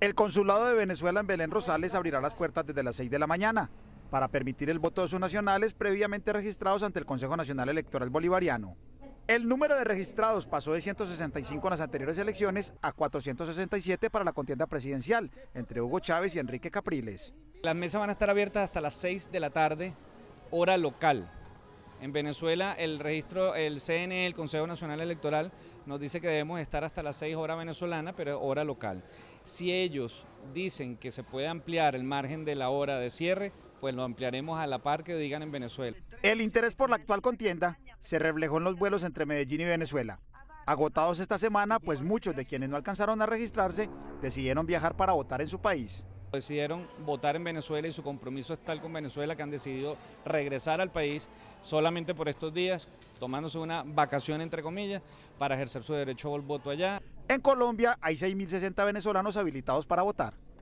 El consulado de Venezuela en Belén Rosales abrirá las puertas desde las 6 de la mañana para permitir el voto de sus nacionales previamente registrados ante el Consejo Nacional Electoral Bolivariano. El número de registrados pasó de 165 en las anteriores elecciones a 467 para la contienda presidencial entre Hugo Chávez y Enrique Capriles. Las mesas van a estar abiertas hasta las 6 de la tarde, hora local. En Venezuela el registro, el CNE, el Consejo Nacional Electoral, nos dice que debemos estar hasta las 6 horas venezolana, pero hora local. Si ellos dicen que se puede ampliar el margen de la hora de cierre, pues lo ampliaremos a la par que digan en Venezuela. El interés por la actual contienda se reflejó en los vuelos entre Medellín y Venezuela. Agotados esta semana, pues muchos de quienes no alcanzaron a registrarse decidieron viajar para votar en su país. Decidieron votar en Venezuela y su compromiso es tal con Venezuela que han decidido regresar al país solamente por estos días, tomándose una vacación entre comillas para ejercer su derecho al voto allá. En Colombia hay 6.060 venezolanos habilitados para votar.